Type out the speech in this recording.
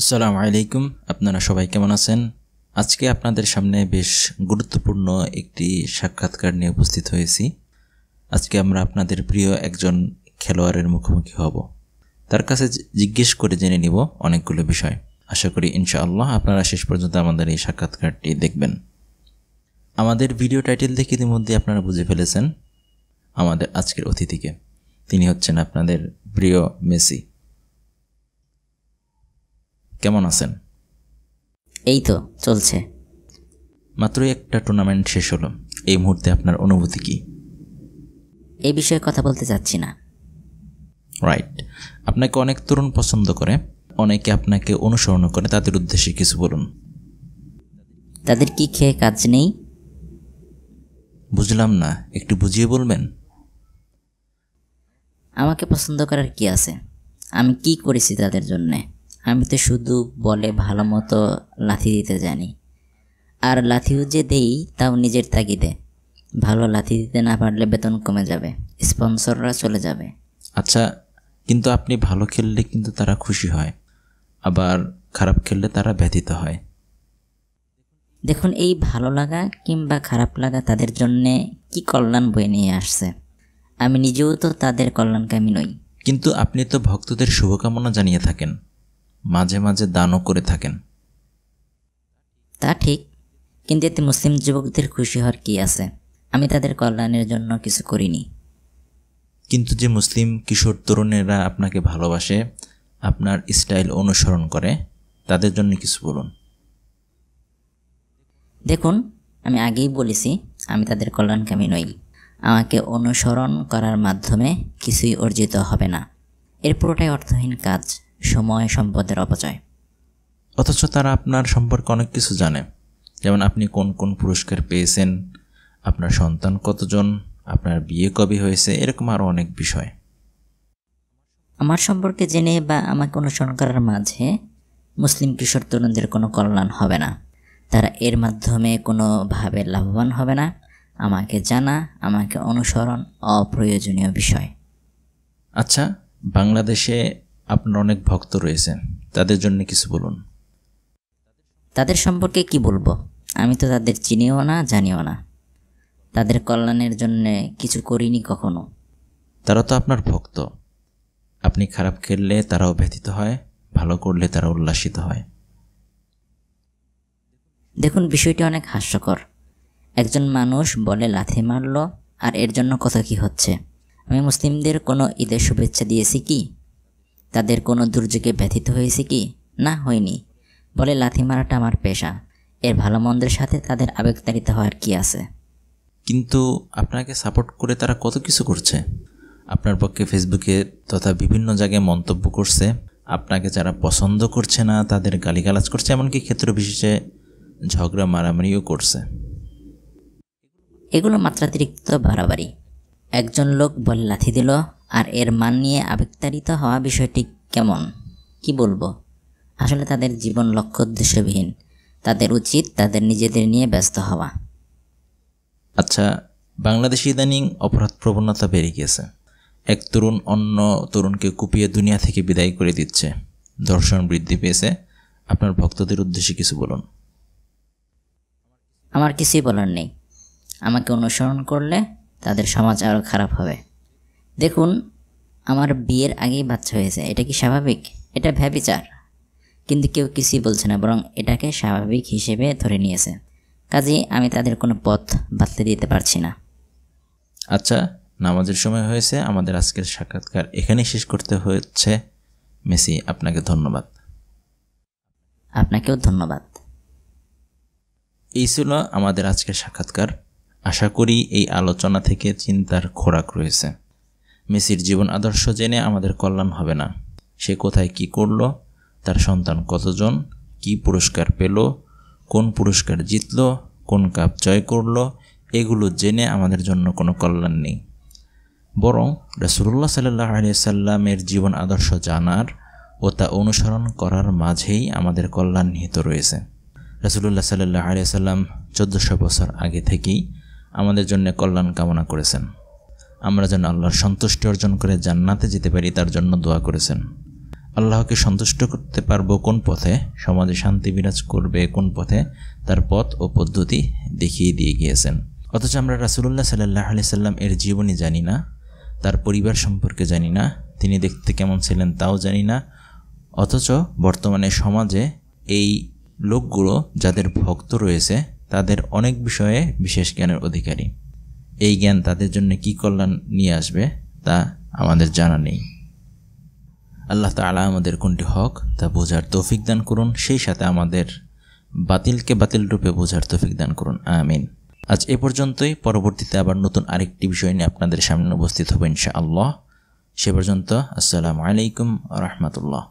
আসসালামু আলাইকুম আপনারা সবাই কেমন আছেন আজকে আপনাদের সামনে বেশ গুরুত্বপূর্ণ একটি সাক্ষাৎকার নিয়ে উপস্থিত হয়েছি আজকে আমরা আপনাদের প্রিয় একজন খেলোয়াড়ের মুখোমুখি হব তার কাছে জিজ্ঞেস করে জেনে নিব অনেকগুলো বিষয় আশা করি ইনশাআল্লাহ আপনারা শেষ পর্যন্ত আমাদের এই সাক্ষাৎকারটি দেখবেন আমাদের ভিডিও টাইটেল দেখে ইতিমধ্যে আপনারা বুঝে ফেলেছেন আমাদের আজকের অতিথিকে তিনি হচ্ছেন আপনাদের প্রিয় মেসি কেমন আছেন এই তো চলছে মাত্র একটা টুর্নামেন্ট শেষ হলো এই মুহূর্তে আপনার অনুভূতি কি এই বিষয়ে কথা বলতে চাচ্ছি না রাইট আপনাকে অনেক তরুণ পছন্দ করে অনেকে আপনাকে অনুসরণ করে তাদের উদ্দেশ্যে কিছু বলুন তাদের কি খেয়ে কাজ নেই বুঝলাম না একটু বুঝিয়ে বলবেন আমাকে পছন্দ করার কি আছে আমি কি করেছি তাদের জন্যে আমি তো শুধু বলে ভালো মতো লাথি দিতে জানি আর লাথিও যে দেই তাও নিজের তাগিদে ভালো লাথি দিতে না পারলে বেতন কমে যাবে স্পন্সররা চলে যাবে আচ্ছা কিন্তু আপনি ভালো খেললে কিন্তু তারা খুশি হয় আবার খারাপ খেললে তারা ব্যথিত হয় দেখুন এই ভালো লাগা কিংবা খারাপ লাগা তাদের জন্যে কি কল্যাণ বয়ে নিয়ে আসছে আমি নিজেও তো তাদের কল্যাণকামী নই কিন্তু আপনি তো ভক্তদের শুভকামনা জানিয়ে থাকেন মাঝে মাঝে দানও করে থাকেন তা ঠিক কিন্তু এতে মুসলিম যুবকদের খুশি হওয়ার কী আছে আমি তাদের কল্যাণের জন্য কিছু করিনি কিন্তু যে মুসলিম কিশোর তরুণেরা আপনাকে ভালোবাসে আপনার স্টাইল অনুসরণ করে তাদের জন্য কিছু বলুন দেখুন আমি আগেই বলেছি আমি তাদের কল্যাণকামী নই আমাকে অনুসরণ করার মাধ্যমে কিছুই অর্জিত হবে না এর পুরোটাই অর্থহীন কাজ সময় সম্পদের অপচয় অথচ তারা আপনার সম্পর্কে অনেক কিছু জানে যেমন আপনি কোন কোন পুরস্কার পেয়েছেন আপনার সন্তান কতজন আপনার বিয়ে কবে হয়েছে এরকম আরও অনেক বিষয় আমার সম্পর্কে জেনে বা আমাকে অনুসরণ করার মাঝে মুসলিম কিশোর তরুণদের কোনো কল্যাণ হবে না তারা এর মাধ্যমে কোনোভাবে লাভবান হবে না আমাকে জানা আমাকে অনুসরণ অপ্রয়োজনীয় বিষয় আচ্ছা বাংলাদেশে আপনার অনেক ভক্ত রয়েছে তাদের জন্য কিছু বলুন তাদের সম্পর্কে কি বলবো আমি তো তাদের চিনিও না জানিও না তাদের কল্যাণের জন্য কিছু করিনি কখনো তারা তো আপনার ভক্ত আপনি খারাপ খেললে তারাও ব্যথিত হয় ভালো করলে তারা উল্লাসিত হয় দেখুন বিষয়টি অনেক হাস্যকর একজন মানুষ বলে লাথি মারল আর এর জন্য কথা কি হচ্ছে আমি মুসলিমদের কোনো ঈদের শুভেচ্ছা দিয়েছি কি তাদের কোনো দুর্যোগে ব্যথিত হয়েছে কি না হয়নি বলে লাথি মারাটা আমার পেশা এর ভালো মন্দের সাথে তাদের আবেগতাড়িত হওয়ার কি আছে কিন্তু আপনাকে সাপোর্ট করে তারা কত কিছু করছে আপনার পক্ষে ফেসবুকে তথা বিভিন্ন জায়গায় মন্তব্য করছে আপনাকে যারা পছন্দ করছে না তাদের গালিগালাজ করছে এমনকি ক্ষেত্র বিশেষে ঝগড়া মারামারিও করছে এগুলো মাত্রাতিরিক্ত বাড়াবাড়ি একজন লোক বলে লাথি দিল আর এর মান নিয়ে আবেগতাড়িত হওয়া বিষয়টি কেমন কি বলবো আসলে তাদের জীবন লক্ষ্য উদ্দেশ্যবিহীন তাদের উচিত তাদের নিজেদের নিয়ে ব্যস্ত হওয়া আচ্ছা বাংলাদেশে ইদানিং অপরাধ প্রবণতা বেড়ে গিয়েছে এক তরুণ অন্য তরুণকে কুপিয়ে দুনিয়া থেকে বিদায় করে দিচ্ছে ধর্ষণ বৃদ্ধি পেয়েছে আপনার ভক্তদের উদ্দেশ্যে কিছু বলুন আমার কিছুই বলার নেই আমাকে অনুসরণ করলে তাদের সমাজ আরও খারাপ হবে দেখুন আমার বিয়ের আগেই বাচ্চা হয়েছে এটা কি স্বাভাবিক এটা ভ্যাবিচার কিন্তু কেউ কিছুই বলছে না বরং এটাকে স্বাভাবিক হিসেবে ধরে নিয়েছে কাজেই আমি তাদের কোনো পথ বাঁধতে দিতে পারছি না আচ্ছা নামাজের সময় হয়েছে আমাদের আজকের সাক্ষাৎকার এখানেই শেষ করতে হয়েছে মেসি আপনাকে ধন্যবাদ আপনাকেও ধন্যবাদ এই ছিল আমাদের আজকের সাক্ষাৎকার আশা করি এই আলোচনা থেকে চিন্তার খোরাক রয়েছে মেসির জীবন আদর্শ জেনে আমাদের কল্যাণ হবে না সে কোথায় কি করল তার সন্তান কতজন কি পুরস্কার পেল কোন পুরস্কার জিতল কোন কাপ জয় করল এগুলো জেনে আমাদের জন্য কোনো কল্যাণ নেই বরং রসুল্লাহ সাল্লাহ আলিয়াল্লামের জীবন আদর্শ জানার ও তা অনুসরণ করার মাঝেই আমাদের কল্যাণ নিহিত রয়েছে রসুল্লাহ সাল্লাহ আলিয়া সাল্লাম চোদ্দোশো বছর আগে থেকেই আমাদের জন্য কল্যাণ কামনা করেছেন আমরা যেন আল্লাহর সন্তুষ্টি অর্জন করে জান্নাতে যেতে পারি তার জন্য দোয়া করেছেন আল্লাহকে সন্তুষ্ট করতে পারবো কোন পথে সমাজে শান্তি বিরাজ করবে কোন পথে তার পথ ও পদ্ধতি দেখিয়ে দিয়ে গিয়েছেন অথচ আমরা রাসুলুল্লাহ সাল্লাহ আলি সাল্লাম এর জীবনী জানি না তার পরিবার সম্পর্কে জানি না তিনি দেখতে কেমন ছিলেন তাও জানি না অথচ বর্তমানে সমাজে এই লোকগুলো যাদের ভক্ত রয়েছে তাদের অনেক বিষয়ে বিশেষ জ্ঞানের অধিকারী এই জ্ঞান তাদের জন্য কি কল্যাণ নিয়ে আসবে তা আমাদের জানা নেই আল্লাহ তালা আমাদের কোনটি হক তা বোঝার তৌফিক দান করুন সেই সাথে আমাদের বাতিলকে বাতিল রূপে বোঝার তৌফিক দান করুন আমিন আজ এ পর্যন্তই পরবর্তীতে আবার নতুন আরেকটি বিষয় নিয়ে আপনাদের সামনে উপস্থিত হবেন ইনশা আল্লাহ সে পর্যন্ত আসসালামু আলাইকুম রহমতুল্লাহ